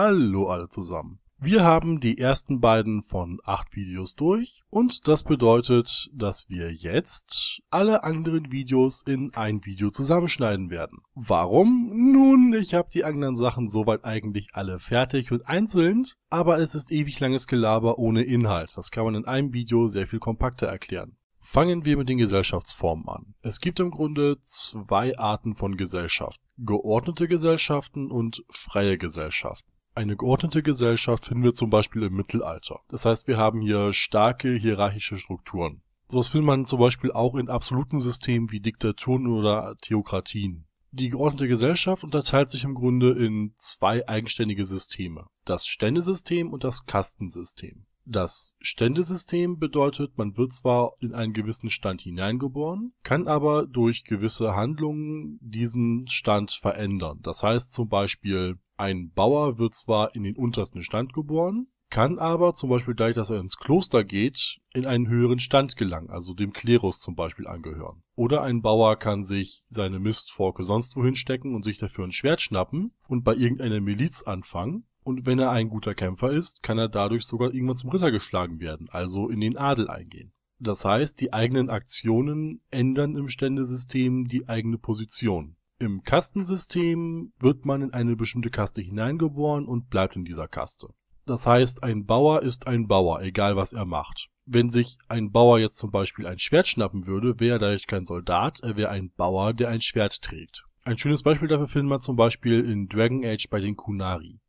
Hallo alle zusammen. Wir haben die ersten beiden von acht Videos durch und das bedeutet, dass wir jetzt alle anderen Videos in ein Video zusammenschneiden werden. Warum? Nun, ich habe die anderen Sachen soweit eigentlich alle fertig und einzeln, aber es ist ewig langes Gelaber ohne Inhalt. Das kann man in einem Video sehr viel kompakter erklären. Fangen wir mit den Gesellschaftsformen an. Es gibt im Grunde zwei Arten von Gesellschaften. Geordnete Gesellschaften und freie Gesellschaften. Eine geordnete Gesellschaft finden wir zum Beispiel im Mittelalter. Das heißt, wir haben hier starke hierarchische Strukturen. Sowas findet man zum Beispiel auch in absoluten Systemen wie Diktaturen oder Theokratien. Die geordnete Gesellschaft unterteilt sich im Grunde in zwei eigenständige Systeme: das Ständesystem und das Kastensystem das Ständesystem bedeutet, man wird zwar in einen gewissen Stand hineingeboren, kann aber durch gewisse Handlungen diesen Stand verändern. Das heißt zum Beispiel, ein Bauer wird zwar in den untersten Stand geboren, kann aber zum Beispiel dadurch, dass er ins Kloster geht, in einen höheren Stand gelangen, also dem Klerus zum Beispiel angehören. Oder ein Bauer kann sich seine Mistforke sonst sonstwohin stecken und sich dafür ein Schwert schnappen und bei irgendeiner Miliz anfangen und wenn er ein guter Kämpfer ist, kann er dadurch sogar irgendwann zum Ritter geschlagen werden, also in den Adel eingehen. Das heißt, die eigenen Aktionen ändern im Ständesystem die eigene Position. Im Kastensystem wird man in eine bestimmte Kaste hineingeboren und bleibt in dieser Kaste. Das heißt, ein Bauer ist ein Bauer, egal was er macht. Wenn sich ein Bauer jetzt zum Beispiel ein Schwert schnappen würde, wäre er dadurch kein Soldat, er wäre ein Bauer, der ein Schwert trägt. Ein schönes Beispiel dafür findet man zum Beispiel in Dragon Age bei den Kunari.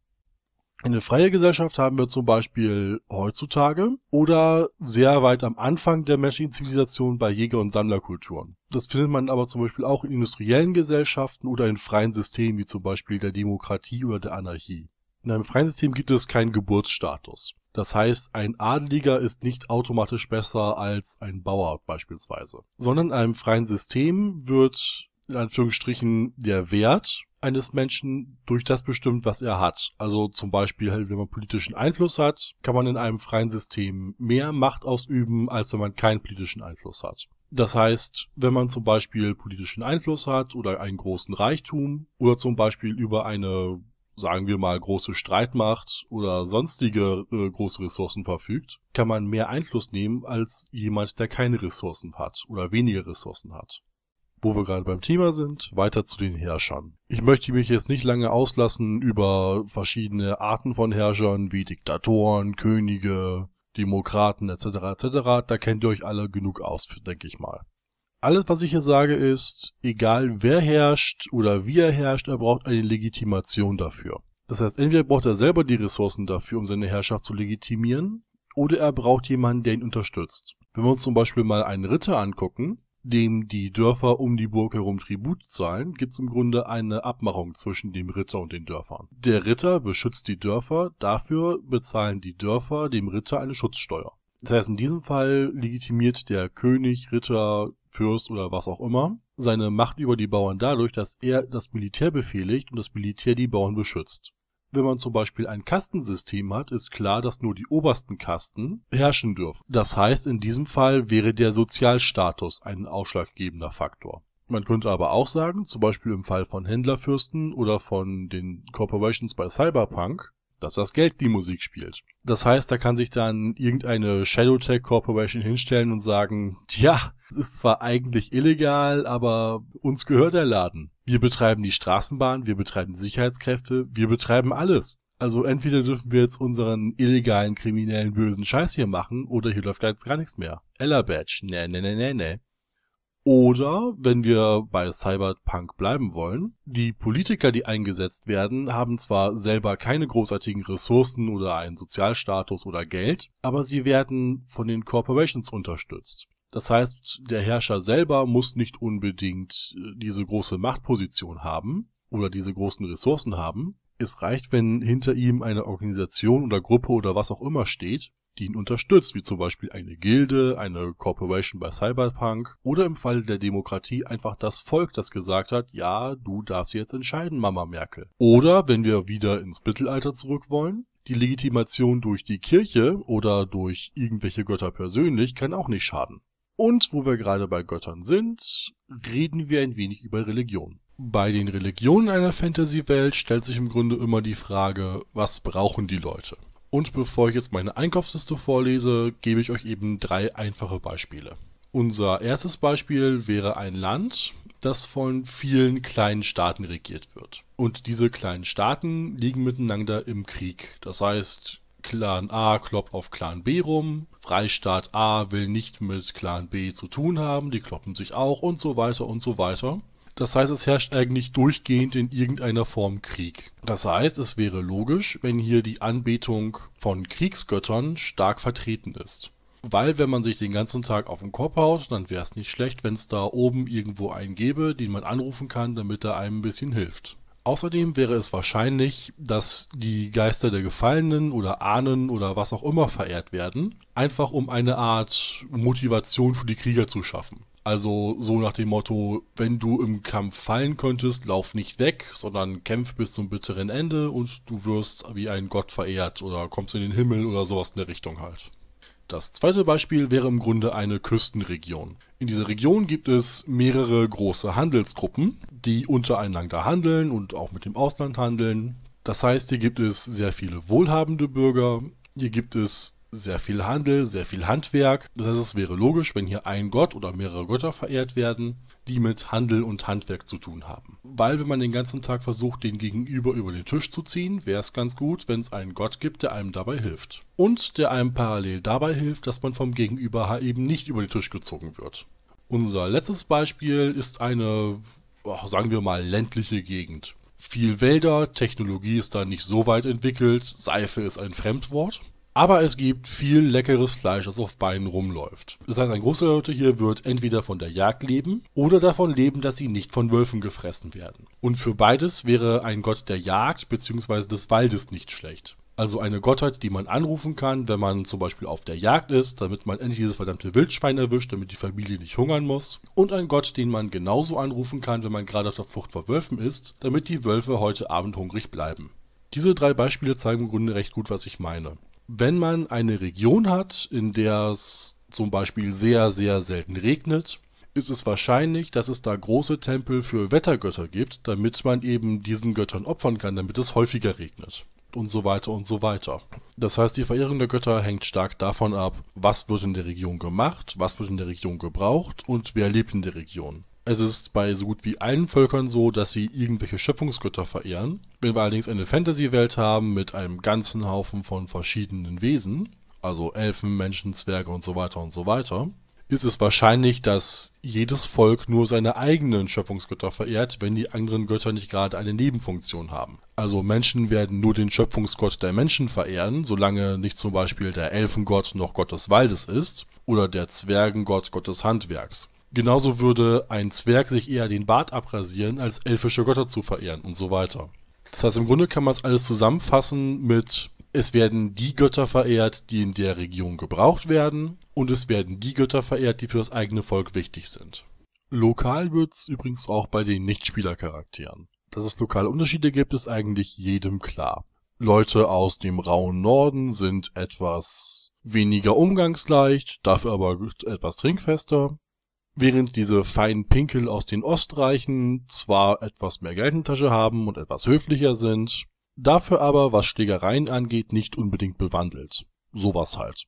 Eine freie Gesellschaft haben wir zum Beispiel heutzutage oder sehr weit am Anfang der menschlichen Zivilisation bei Jäger- und Sammlerkulturen. Das findet man aber zum Beispiel auch in industriellen Gesellschaften oder in freien Systemen wie zum Beispiel der Demokratie oder der Anarchie. In einem freien System gibt es keinen Geburtsstatus. Das heißt, ein Adeliger ist nicht automatisch besser als ein Bauer beispielsweise, sondern in einem freien System wird in Anführungsstrichen der Wert eines Menschen durch das bestimmt, was er hat. Also zum Beispiel, halt, wenn man politischen Einfluss hat, kann man in einem freien System mehr Macht ausüben, als wenn man keinen politischen Einfluss hat. Das heißt, wenn man zum Beispiel politischen Einfluss hat oder einen großen Reichtum oder zum Beispiel über eine, sagen wir mal, große Streitmacht oder sonstige äh, große Ressourcen verfügt, kann man mehr Einfluss nehmen als jemand, der keine Ressourcen hat oder weniger Ressourcen hat wo wir gerade beim Thema sind, weiter zu den Herrschern. Ich möchte mich jetzt nicht lange auslassen über verschiedene Arten von Herrschern wie Diktatoren, Könige, Demokraten etc. etc. Da kennt ihr euch alle genug aus, denke ich mal. Alles, was ich hier sage, ist, egal wer herrscht oder wie er herrscht, er braucht eine Legitimation dafür. Das heißt, entweder braucht er selber die Ressourcen dafür, um seine Herrschaft zu legitimieren, oder er braucht jemanden, der ihn unterstützt. Wenn wir uns zum Beispiel mal einen Ritter angucken, dem die Dörfer um die Burg herum Tribut zahlen, gibt es im Grunde eine Abmachung zwischen dem Ritter und den Dörfern. Der Ritter beschützt die Dörfer, dafür bezahlen die Dörfer dem Ritter eine Schutzsteuer. Das heißt, in diesem Fall legitimiert der König, Ritter, Fürst oder was auch immer seine Macht über die Bauern dadurch, dass er das Militär befehligt und das Militär die Bauern beschützt wenn man zum Beispiel ein Kastensystem hat, ist klar, dass nur die obersten Kasten herrschen dürfen. Das heißt, in diesem Fall wäre der Sozialstatus ein ausschlaggebender Faktor. Man könnte aber auch sagen, zum Beispiel im Fall von Händlerfürsten oder von den Corporations bei Cyberpunk, dass das Geld die Musik spielt. Das heißt, da kann sich dann irgendeine Shadowtech Corporation hinstellen und sagen, tja, es ist zwar eigentlich illegal, aber uns gehört der Laden. Wir betreiben die Straßenbahn, wir betreiben Sicherheitskräfte, wir betreiben alles. Also entweder dürfen wir jetzt unseren illegalen, kriminellen, bösen Scheiß hier machen, oder hier läuft gar nichts mehr. Ella Badge, ne, ne, ne, ne, ne. Oder, wenn wir bei Cyberpunk bleiben wollen, die Politiker, die eingesetzt werden, haben zwar selber keine großartigen Ressourcen oder einen Sozialstatus oder Geld, aber sie werden von den Corporations unterstützt. Das heißt, der Herrscher selber muss nicht unbedingt äh, diese große Machtposition haben oder diese großen Ressourcen haben. Es reicht, wenn hinter ihm eine Organisation oder Gruppe oder was auch immer steht, die ihn unterstützt, wie zum Beispiel eine Gilde, eine Corporation bei Cyberpunk oder im Falle der Demokratie einfach das Volk, das gesagt hat, ja, du darfst jetzt entscheiden, Mama Merkel. Oder, wenn wir wieder ins Mittelalter zurück wollen, die Legitimation durch die Kirche oder durch irgendwelche Götter persönlich kann auch nicht schaden. Und wo wir gerade bei Göttern sind, reden wir ein wenig über Religion. Bei den Religionen einer Fantasy-Welt stellt sich im Grunde immer die Frage, was brauchen die Leute? Und bevor ich jetzt meine Einkaufsliste vorlese, gebe ich euch eben drei einfache Beispiele. Unser erstes Beispiel wäre ein Land, das von vielen kleinen Staaten regiert wird. Und diese kleinen Staaten liegen miteinander im Krieg. Das heißt, Clan A kloppt auf Clan B rum, Freistaat A will nicht mit Clan B zu tun haben, die kloppen sich auch und so weiter und so weiter. Das heißt, es herrscht eigentlich durchgehend in irgendeiner Form Krieg. Das heißt, es wäre logisch, wenn hier die Anbetung von Kriegsgöttern stark vertreten ist. Weil wenn man sich den ganzen Tag auf den Kopf haut, dann wäre es nicht schlecht, wenn es da oben irgendwo einen gäbe, den man anrufen kann, damit er einem ein bisschen hilft. Außerdem wäre es wahrscheinlich, dass die Geister der Gefallenen oder Ahnen oder was auch immer verehrt werden, einfach um eine Art Motivation für die Krieger zu schaffen. Also so nach dem Motto, wenn du im Kampf fallen könntest, lauf nicht weg, sondern kämpf bis zum bitteren Ende und du wirst wie ein Gott verehrt oder kommst in den Himmel oder sowas in der Richtung halt. Das zweite Beispiel wäre im Grunde eine Küstenregion. In dieser Region gibt es mehrere große Handelsgruppen, die untereinander handeln und auch mit dem Ausland handeln. Das heißt, hier gibt es sehr viele wohlhabende Bürger, hier gibt es sehr viel Handel, sehr viel Handwerk. Das heißt, es wäre logisch, wenn hier ein Gott oder mehrere Götter verehrt werden, die mit Handel und Handwerk zu tun haben. Weil wenn man den ganzen Tag versucht, den Gegenüber über den Tisch zu ziehen, wäre es ganz gut, wenn es einen Gott gibt, der einem dabei hilft. Und der einem parallel dabei hilft, dass man vom Gegenüber eben nicht über den Tisch gezogen wird. Unser letztes Beispiel ist eine Oh, sagen wir mal, ländliche Gegend. Viel Wälder, Technologie ist da nicht so weit entwickelt, Seife ist ein Fremdwort. Aber es gibt viel leckeres Fleisch, das auf Beinen rumläuft. Das heißt, ein Großteil der Leute hier wird entweder von der Jagd leben oder davon leben, dass sie nicht von Wölfen gefressen werden. Und für beides wäre ein Gott der Jagd bzw. des Waldes nicht schlecht. Also eine Gottheit, die man anrufen kann, wenn man zum Beispiel auf der Jagd ist, damit man endlich dieses verdammte Wildschwein erwischt, damit die Familie nicht hungern muss. Und ein Gott, den man genauso anrufen kann, wenn man gerade auf der Flucht vor Wölfen ist, damit die Wölfe heute Abend hungrig bleiben. Diese drei Beispiele zeigen im Grunde recht gut, was ich meine. Wenn man eine Region hat, in der es zum Beispiel sehr, sehr selten regnet, ist es wahrscheinlich, dass es da große Tempel für Wettergötter gibt, damit man eben diesen Göttern opfern kann, damit es häufiger regnet und so weiter und so weiter. Das heißt, die Verehrung der Götter hängt stark davon ab, was wird in der Region gemacht, was wird in der Region gebraucht und wer lebt in der Region. Es ist bei so gut wie allen Völkern so, dass sie irgendwelche Schöpfungsgötter verehren. Wenn wir allerdings eine Fantasy-Welt haben mit einem ganzen Haufen von verschiedenen Wesen, also Elfen, Menschen, Zwerge und so weiter und so weiter, ist es wahrscheinlich, dass jedes Volk nur seine eigenen Schöpfungsgötter verehrt, wenn die anderen Götter nicht gerade eine Nebenfunktion haben. Also Menschen werden nur den Schöpfungsgott der Menschen verehren, solange nicht zum Beispiel der Elfengott noch Gott des Waldes ist oder der Zwergengott Gott des Handwerks. Genauso würde ein Zwerg sich eher den Bart abrasieren, als elfische Götter zu verehren und so weiter. Das heißt, im Grunde kann man es alles zusammenfassen mit es werden die Götter verehrt, die in der Region gebraucht werden und es werden die Götter verehrt, die für das eigene Volk wichtig sind. Lokal wird's übrigens auch bei den Nichtspielercharakteren. Dass es lokale Unterschiede gibt, ist eigentlich jedem klar. Leute aus dem rauen Norden sind etwas weniger umgangsleicht, dafür aber etwas trinkfester, während diese feinen Pinkel aus den Ostreichen zwar etwas mehr Geld in Tasche haben und etwas höflicher sind, dafür aber, was Schlägereien angeht, nicht unbedingt bewandelt. Sowas halt.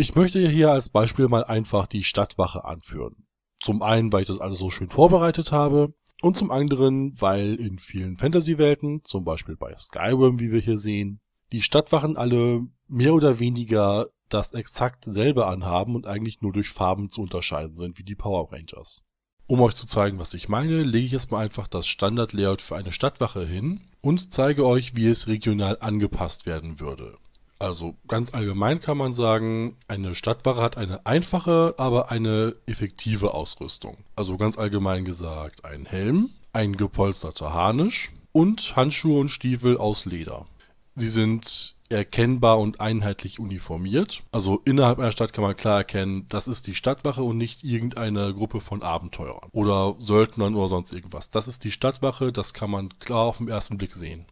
Ich möchte hier als Beispiel mal einfach die Stadtwache anführen. Zum einen, weil ich das alles so schön vorbereitet habe und zum anderen, weil in vielen Fantasy-Welten, zum Beispiel bei Skyrim, wie wir hier sehen, die Stadtwachen alle mehr oder weniger das exakt selbe anhaben und eigentlich nur durch Farben zu unterscheiden sind, wie die Power Rangers. Um euch zu zeigen, was ich meine, lege ich jetzt mal einfach das Standard-Layout für eine Stadtwache hin und zeige euch, wie es regional angepasst werden würde. Also ganz allgemein kann man sagen, eine Stadtwache hat eine einfache, aber eine effektive Ausrüstung. Also ganz allgemein gesagt, ein Helm, ein gepolsterter Harnisch und Handschuhe und Stiefel aus Leder. Sie sind erkennbar und einheitlich uniformiert. Also innerhalb einer Stadt kann man klar erkennen, das ist die Stadtwache und nicht irgendeine Gruppe von Abenteurern oder Söldnern oder sonst irgendwas. Das ist die Stadtwache, das kann man klar auf den ersten Blick sehen.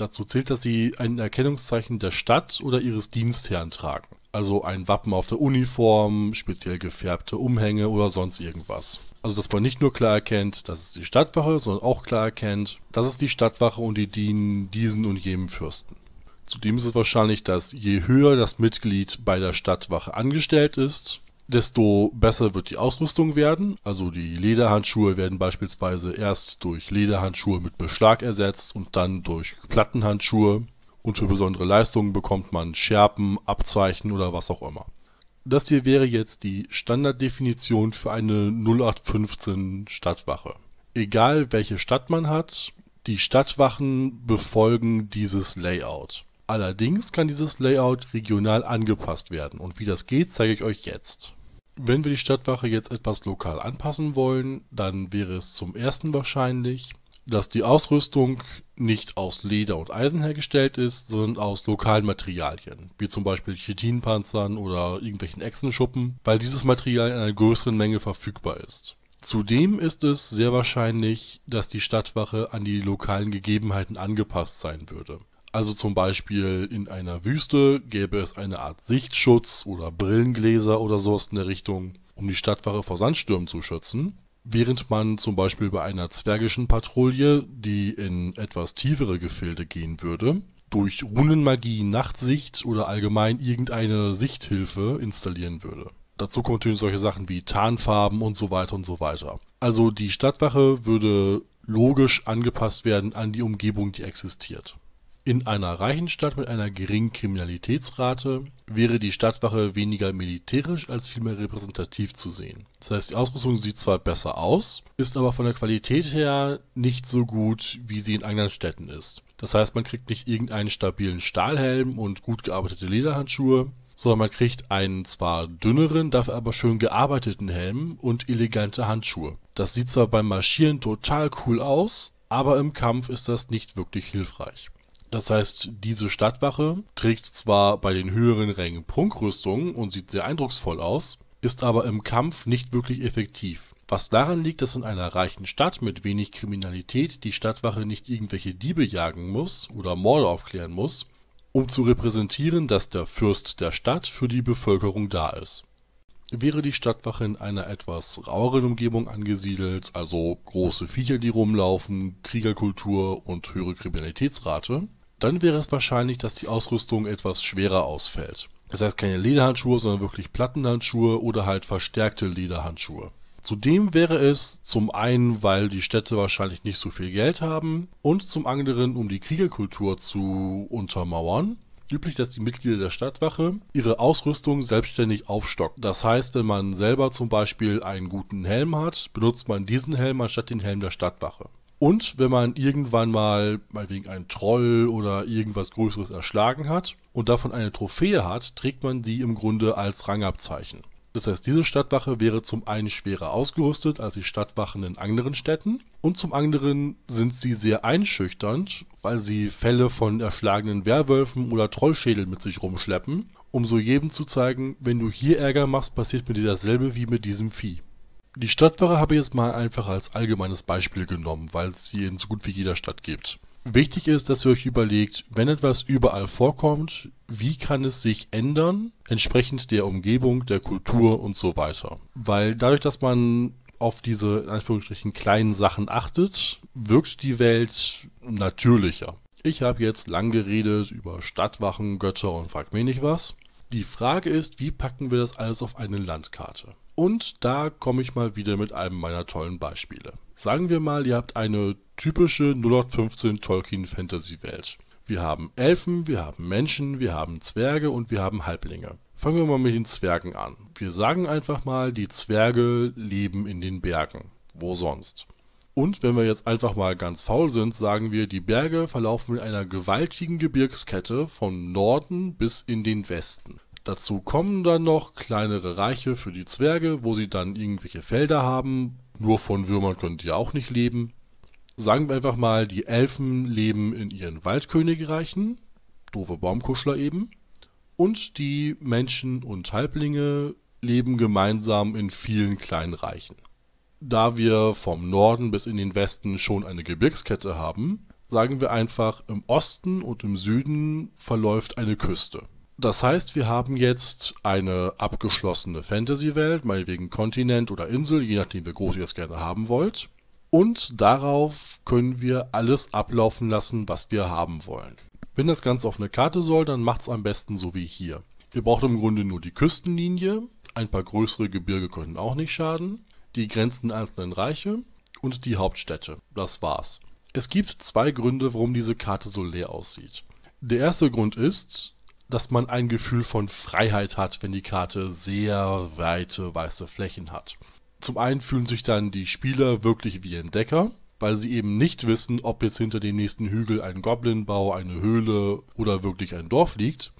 Dazu zählt, dass sie ein Erkennungszeichen der Stadt oder ihres Dienstherrn tragen. Also ein Wappen auf der Uniform, speziell gefärbte Umhänge oder sonst irgendwas. Also dass man nicht nur klar erkennt, dass es die Stadtwache, sondern auch klar erkennt, dass es die Stadtwache und die dienen diesen und jenem Fürsten. Zudem ist es wahrscheinlich, dass je höher das Mitglied bei der Stadtwache angestellt ist, desto besser wird die Ausrüstung werden. Also die Lederhandschuhe werden beispielsweise erst durch Lederhandschuhe mit Beschlag ersetzt und dann durch Plattenhandschuhe. Und für besondere Leistungen bekommt man Schärpen, Abzeichen oder was auch immer. Das hier wäre jetzt die Standarddefinition für eine 0815 Stadtwache. Egal welche Stadt man hat, die Stadtwachen befolgen dieses Layout. Allerdings kann dieses Layout regional angepasst werden und wie das geht, zeige ich euch jetzt. Wenn wir die Stadtwache jetzt etwas lokal anpassen wollen, dann wäre es zum ersten wahrscheinlich, dass die Ausrüstung nicht aus Leder und Eisen hergestellt ist, sondern aus lokalen Materialien, wie zum Beispiel Chitinpanzern oder irgendwelchen Echsenschuppen, weil dieses Material in einer größeren Menge verfügbar ist. Zudem ist es sehr wahrscheinlich, dass die Stadtwache an die lokalen Gegebenheiten angepasst sein würde also zum Beispiel in einer Wüste gäbe es eine Art Sichtschutz oder Brillengläser oder sowas in der Richtung, um die Stadtwache vor Sandstürmen zu schützen. Während man zum Beispiel bei einer zwergischen Patrouille, die in etwas tiefere Gefilde gehen würde, durch Runenmagie Nachtsicht oder allgemein irgendeine Sichthilfe installieren würde. Dazu kommen natürlich solche Sachen wie Tarnfarben und so weiter und so weiter. Also die Stadtwache würde logisch angepasst werden an die Umgebung, die existiert. In einer reichen Stadt mit einer geringen Kriminalitätsrate wäre die Stadtwache weniger militärisch als vielmehr repräsentativ zu sehen. Das heißt, die Ausrüstung sieht zwar besser aus, ist aber von der Qualität her nicht so gut, wie sie in anderen Städten ist. Das heißt, man kriegt nicht irgendeinen stabilen Stahlhelm und gut gearbeitete Lederhandschuhe, sondern man kriegt einen zwar dünneren, dafür aber schön gearbeiteten Helm und elegante Handschuhe. Das sieht zwar beim Marschieren total cool aus, aber im Kampf ist das nicht wirklich hilfreich das heißt, diese Stadtwache trägt zwar bei den höheren Rängen Prunkrüstungen und sieht sehr eindrucksvoll aus, ist aber im Kampf nicht wirklich effektiv. Was daran liegt, dass in einer reichen Stadt mit wenig Kriminalität die Stadtwache nicht irgendwelche Diebe jagen muss oder Morde aufklären muss, um zu repräsentieren, dass der Fürst der Stadt für die Bevölkerung da ist. Wäre die Stadtwache in einer etwas raueren Umgebung angesiedelt, also große Viecher, die rumlaufen, Kriegerkultur und höhere Kriminalitätsrate, dann wäre es wahrscheinlich, dass die Ausrüstung etwas schwerer ausfällt. Das heißt keine Lederhandschuhe, sondern wirklich Plattenhandschuhe oder halt verstärkte Lederhandschuhe. Zudem wäre es zum einen, weil die Städte wahrscheinlich nicht so viel Geld haben und zum anderen, um die Kriegerkultur zu untermauern, üblich, dass die Mitglieder der Stadtwache ihre Ausrüstung selbstständig aufstocken. Das heißt, wenn man selber zum Beispiel einen guten Helm hat, benutzt man diesen Helm anstatt den Helm der Stadtwache. Und wenn man irgendwann mal, mal wegen einem Troll oder irgendwas Größeres erschlagen hat und davon eine Trophäe hat, trägt man die im Grunde als Rangabzeichen. Das heißt, diese Stadtwache wäre zum einen schwerer ausgerüstet als die Stadtwachen in anderen Städten und zum anderen sind sie sehr einschüchternd, weil sie Fälle von erschlagenen Werwölfen oder Trollschädeln mit sich rumschleppen, um so jedem zu zeigen, wenn du hier Ärger machst, passiert mit dir dasselbe wie mit diesem Vieh. Die Stadtwache habe ich jetzt mal einfach als allgemeines Beispiel genommen, weil es sie in so gut wie jeder Stadt gibt. Wichtig ist, dass ihr euch überlegt, wenn etwas überall vorkommt, wie kann es sich ändern, entsprechend der Umgebung, der Kultur und so weiter. Weil dadurch, dass man auf diese, in Anführungsstrichen, kleinen Sachen achtet, wirkt die Welt natürlicher. Ich habe jetzt lang geredet über Stadtwachen, Götter und frag mir nicht was. Die Frage ist, wie packen wir das alles auf eine Landkarte? Und da komme ich mal wieder mit einem meiner tollen Beispiele. Sagen wir mal, ihr habt eine typische 0815 Tolkien Fantasy Welt. Wir haben Elfen, wir haben Menschen, wir haben Zwerge und wir haben Halblinge. Fangen wir mal mit den Zwergen an. Wir sagen einfach mal, die Zwerge leben in den Bergen. Wo sonst? Und wenn wir jetzt einfach mal ganz faul sind, sagen wir, die Berge verlaufen mit einer gewaltigen Gebirgskette von Norden bis in den Westen. Dazu kommen dann noch kleinere Reiche für die Zwerge, wo sie dann irgendwelche Felder haben. Nur von Würmern können die auch nicht leben. Sagen wir einfach mal, die Elfen leben in ihren Waldkönigreichen, doofe Baumkuschler eben, und die Menschen und Halblinge leben gemeinsam in vielen kleinen Reichen. Da wir vom Norden bis in den Westen schon eine Gebirgskette haben, sagen wir einfach, im Osten und im Süden verläuft eine Küste. Das heißt, wir haben jetzt eine abgeschlossene Fantasy-Welt, meinetwegen Kontinent oder Insel, je nachdem, wie groß ihr es gerne haben wollt. Und darauf können wir alles ablaufen lassen, was wir haben wollen. Wenn das Ganze auf eine Karte soll, dann macht es am besten so wie hier. Ihr braucht im Grunde nur die Küstenlinie, ein paar größere Gebirge könnten auch nicht schaden, die Grenzen einzelner Reiche und die Hauptstädte. Das war's. Es gibt zwei Gründe, warum diese Karte so leer aussieht. Der erste Grund ist, dass man ein Gefühl von Freiheit hat, wenn die Karte sehr weite weiße Flächen hat. Zum einen fühlen sich dann die Spieler wirklich wie Entdecker, weil sie eben nicht wissen, ob jetzt hinter dem nächsten Hügel ein Goblinbau, eine Höhle oder wirklich ein Dorf liegt.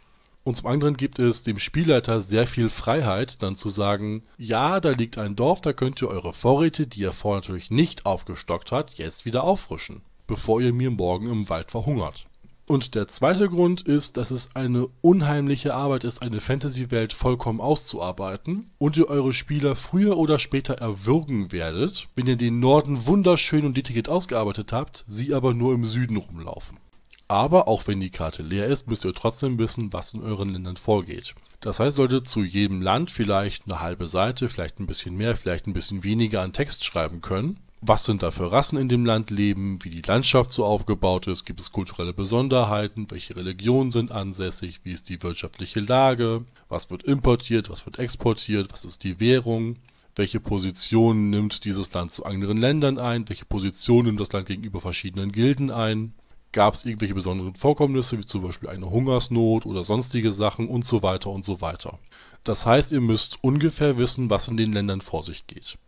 Und zum anderen gibt es dem Spielleiter sehr viel Freiheit, dann zu sagen, ja, da liegt ein Dorf, da könnt ihr eure Vorräte, die ihr vorher natürlich nicht aufgestockt hat, jetzt wieder auffrischen, bevor ihr mir morgen im Wald verhungert. Und der zweite Grund ist, dass es eine unheimliche Arbeit ist, eine Fantasy-Welt vollkommen auszuarbeiten und ihr eure Spieler früher oder später erwürgen werdet, wenn ihr den Norden wunderschön und detailliert ausgearbeitet habt, sie aber nur im Süden rumlaufen. Aber auch wenn die Karte leer ist, müsst ihr trotzdem wissen, was in euren Ländern vorgeht. Das heißt, sollte zu jedem Land vielleicht eine halbe Seite, vielleicht ein bisschen mehr, vielleicht ein bisschen weniger an Text schreiben können, was sind da für Rassen in dem Land leben, wie die Landschaft so aufgebaut ist, gibt es kulturelle Besonderheiten, welche Religionen sind ansässig, wie ist die wirtschaftliche Lage, was wird importiert, was wird exportiert, was ist die Währung, welche Positionen nimmt dieses Land zu anderen Ländern ein, welche Positionen nimmt das Land gegenüber verschiedenen Gilden ein, gab es irgendwelche besonderen Vorkommnisse, wie zum Beispiel eine Hungersnot oder sonstige Sachen und so weiter und so weiter. Das heißt, ihr müsst ungefähr wissen, was in den Ländern vor sich geht.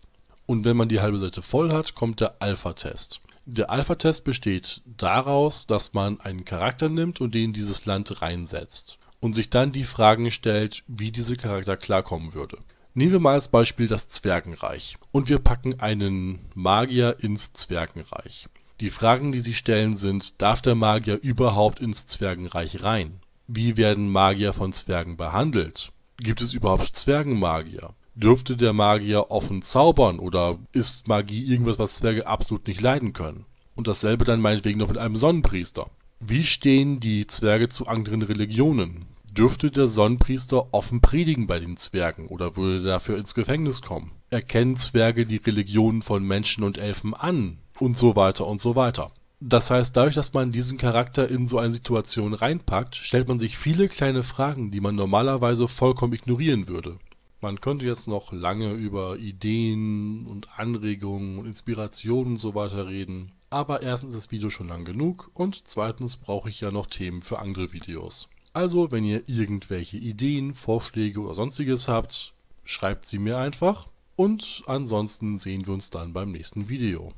Und wenn man die halbe Seite voll hat, kommt der Alpha-Test. Der Alpha-Test besteht daraus, dass man einen Charakter nimmt und den in dieses Land reinsetzt und sich dann die Fragen stellt, wie dieser Charakter klarkommen würde. Nehmen wir mal als Beispiel das Zwergenreich und wir packen einen Magier ins Zwergenreich. Die Fragen, die sich stellen, sind, darf der Magier überhaupt ins Zwergenreich rein? Wie werden Magier von Zwergen behandelt? Gibt es überhaupt Zwergenmagier? Dürfte der Magier offen zaubern oder ist Magie irgendwas, was Zwerge absolut nicht leiden können? Und dasselbe dann meinetwegen noch mit einem Sonnenpriester. Wie stehen die Zwerge zu anderen Religionen? Dürfte der Sonnenpriester offen predigen bei den Zwergen oder würde dafür ins Gefängnis kommen? Erkennen Zwerge die Religionen von Menschen und Elfen an? Und so weiter und so weiter. Das heißt, dadurch, dass man diesen Charakter in so eine Situation reinpackt, stellt man sich viele kleine Fragen, die man normalerweise vollkommen ignorieren würde. Man könnte jetzt noch lange über Ideen und Anregungen und Inspirationen und so weiter reden, aber erstens ist das Video schon lang genug und zweitens brauche ich ja noch Themen für andere Videos. Also, wenn ihr irgendwelche Ideen, Vorschläge oder sonstiges habt, schreibt sie mir einfach und ansonsten sehen wir uns dann beim nächsten Video.